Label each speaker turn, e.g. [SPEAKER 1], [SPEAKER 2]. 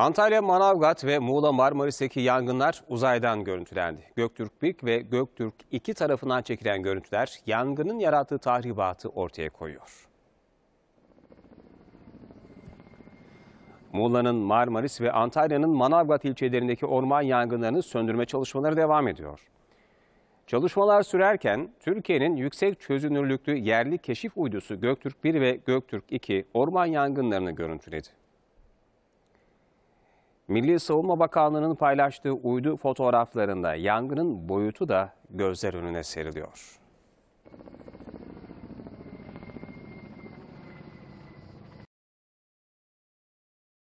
[SPEAKER 1] Antalya, Manavgat ve Muğla Marmaris'teki yangınlar uzaydan görüntülendi. Göktürk 1 ve Göktürk 2 tarafından çekilen görüntüler yangının yarattığı tahribatı ortaya koyuyor. Muğla'nın Marmaris ve Antalya'nın Manavgat ilçelerindeki orman yangınlarını söndürme çalışmaları devam ediyor. Çalışmalar sürerken Türkiye'nin yüksek çözünürlüklü yerli keşif uydusu Göktürk 1 ve Göktürk 2 orman yangınlarını görüntüledi. Milli Savunma Bakanlığı'nın paylaştığı uydu fotoğraflarında yangının boyutu da gözler önüne seriliyor.